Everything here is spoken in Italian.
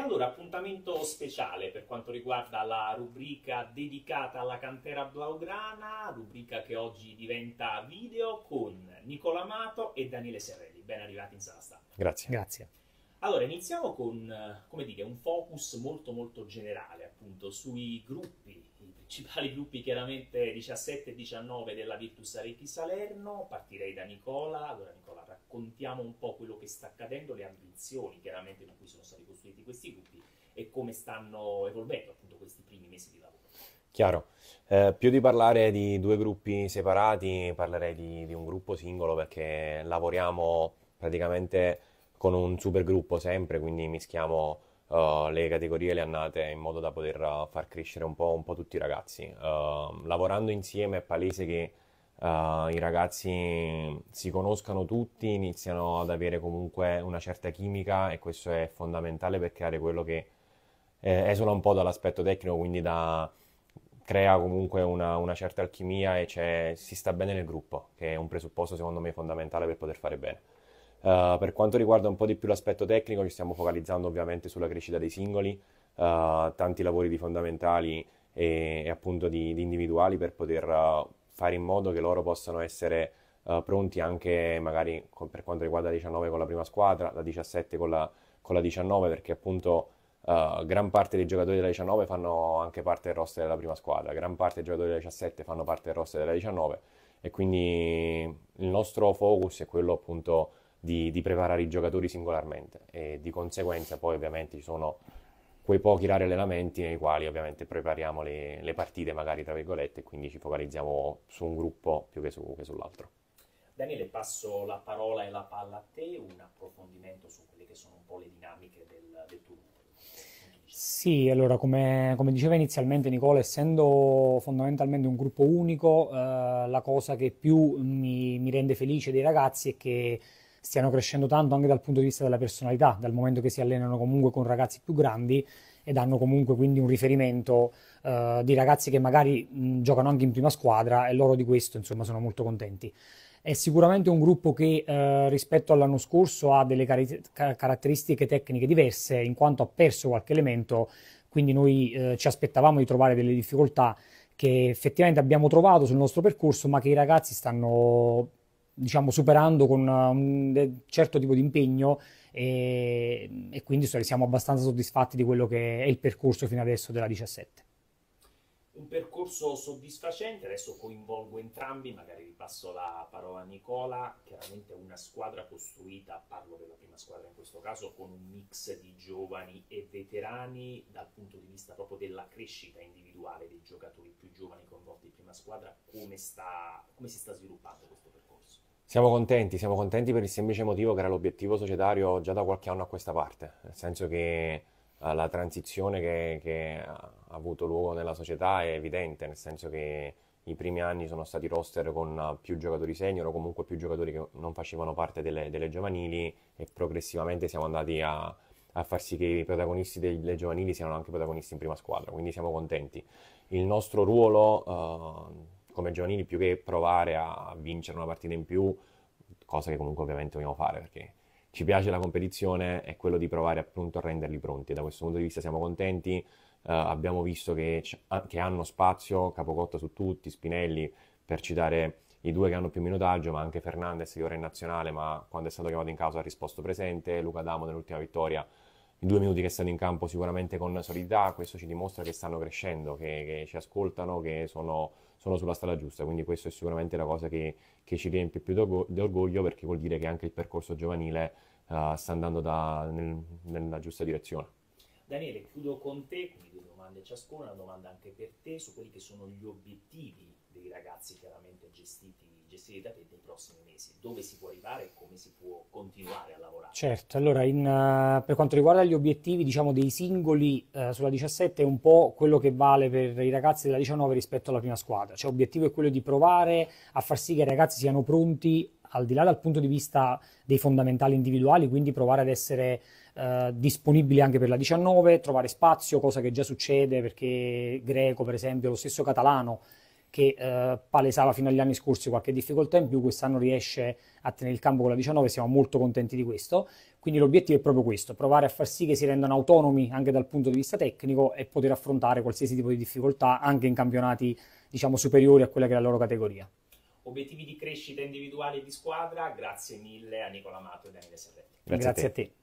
allora appuntamento speciale per quanto riguarda la rubrica dedicata alla cantera blaugrana, rubrica che oggi diventa video con Nicola Amato e Daniele Serrelli. Ben arrivati in sala stampa. Grazie. Grazie. Allora, iniziamo con, dire, un focus molto molto generale appunto sui gruppi, i principali gruppi chiaramente 17 e 19 della Virtus Arechi Salerno. Partirei da Nicola. Allora Nicola, contiamo un po' quello che sta accadendo, le ambizioni chiaramente con cui sono stati costruiti questi gruppi e come stanno evolvendo appunto questi primi mesi di lavoro. Chiaro, eh, più di parlare di due gruppi separati parlerei di, di un gruppo singolo perché lavoriamo praticamente con un supergruppo sempre, quindi mischiamo uh, le categorie, le annate in modo da poter eh, far crescere un po', un po tutti i ragazzi. Uh, lavorando insieme è palese che Uh, i ragazzi si conoscano tutti, iniziano ad avere comunque una certa chimica e questo è fondamentale per creare quello che eh, esula un po' dall'aspetto tecnico, quindi da, crea comunque una, una certa alchimia e si sta bene nel gruppo, che è un presupposto secondo me fondamentale per poter fare bene. Uh, per quanto riguarda un po' di più l'aspetto tecnico, ci stiamo focalizzando ovviamente sulla crescita dei singoli, uh, tanti lavori di fondamentali e, e appunto di, di, individuali per poter fare in modo che loro possano essere uh, pronti anche magari con, per quanto riguarda la 19 con la prima squadra, la 17 con la, con la 19 perché appunto uh, gran parte dei giocatori della 19 fanno anche parte del roster della prima squadra, gran parte dei giocatori della 17 fanno parte del roster della 19 e quindi il nostro focus è quello appunto di, di preparare i giocatori singolarmente e di conseguenza poi ovviamente ci sono quei pochi rari allenamenti nei quali ovviamente prepariamo le, le partite, magari tra virgolette, e quindi ci focalizziamo su un gruppo più che, su, che sull'altro. Daniele, passo la parola e la palla a te, un approfondimento su quelle che sono un po' le dinamiche del, del tuo gruppo. Sì, allora come, come, diceva inizialmente Nicola, essendo fondamentalmente un gruppo unico, eh, la cosa che più mi, mi, rende felice dei ragazzi è che stiano crescendo tanto anche dal punto di vista della personalità, dal momento che si allenano comunque con ragazzi più grandi ed hanno comunque quindi un riferimento uh, di ragazzi che magari mh, giocano anche in prima squadra e loro di questo insomma sono molto contenti. È sicuramente un gruppo che uh, rispetto all'anno scorso ha delle cari- caratteristiche tecniche diverse in quanto ha perso qualche elemento, quindi noi uh, ci aspettavamo di trovare delle difficoltà che effettivamente abbiamo trovato sul nostro percorso ma che i ragazzi stanno diciamo, superando con un certo tipo di impegno e, e quindi siamo abbastanza soddisfatti di quello che è il percorso fino adesso della 17 un percorso soddisfacente. Adesso coinvolgo entrambi, magari vi passo la parola a Nicola. Chiaramente una squadra costruita, parlo della prima squadra in questo caso, con un mix di giovani e veterani dal punto di vista proprio della crescita individuale dei giocatori più giovani coinvolti in prima squadra. Come, sta, come si sta sviluppando questo percorso? Siamo contenti, siamo contenti per il semplice motivo che era l'obiettivo societario già da qualche anno a questa parte, nel senso che eh, la transizione che, che ha avuto luogo nella società è evidente, nel senso che i primi anni sono stati roster con eh, più giocatori senior o comunque più giocatori che non facevano parte delle, delle giovanili e progressivamente siamo andati a, a far sì che i protagonisti delle giovanili siano anche protagonisti in prima squadra, quindi siamo contenti. Il nostro ruolo... Uh, come giovanili più che provare a vincere una partita in più, cosa che comunque ovviamente vogliamo fare perché ci piace la competizione, è quello di provare appunto a renderli pronti. Da questo punto di vista siamo contenti, uh, abbiamo visto che, c- che, hanno spazio, Capocotta su tutti, Spinelli, per citare i due che hanno più minutaggio, ma anche Fernandez che ora è in nazionale, ma quando è stato chiamato in causa ha risposto presente, Luca Damo nell'ultima vittoria in due minuti che stanno in campo sicuramente con solidità, questo ci dimostra che stanno crescendo, che, che ci ascoltano, che sono, sono, sulla strada giusta, quindi questa è sicuramente la cosa che, che ci riempie più d'orgoglio perché vuol dire che anche il percorso giovanile uh, sta andando da, nel, nella giusta direzione. Daniele, chiudo con te, quindi due domande ciascuna, una domanda anche per te su quelli che sono gli obiettivi dei ragazzi chiaramente gestiti, gestiti da te nei prossimi mesi, dove si può arrivare e come si può continuare a Certo, allora in, uh, per quanto riguarda gli obiettivi diciamo, dei singoli uh, sulla 17 è un po' quello che vale per i ragazzi della 19 rispetto alla prima squadra, cioè l'obiettivo è quello di provare a far sì che i ragazzi siano pronti al di là dal punto di vista dei fondamentali individuali, quindi provare ad essere eh, disponibili anche per la 19, trovare spazio, cosa che già succede perché greco, per esempio, lo stesso catalano che eh, palesava fino agli anni scorsi qualche difficoltà in più, quest'anno riesce a tenere il campo con la 19, siamo molto contenti di questo. Quindi l'obiettivo è proprio questo, provare a far sì che si rendano autonomi anche dal punto di vista tecnico e poter affrontare qualsiasi tipo di difficoltà anche in campionati diciamo superiori a quella che è la loro categoria. Obiettivi di crescita individuale e di squadra, grazie mille a Nicola Amato e Daniele Serretti. Grazie, grazie, a te. A te.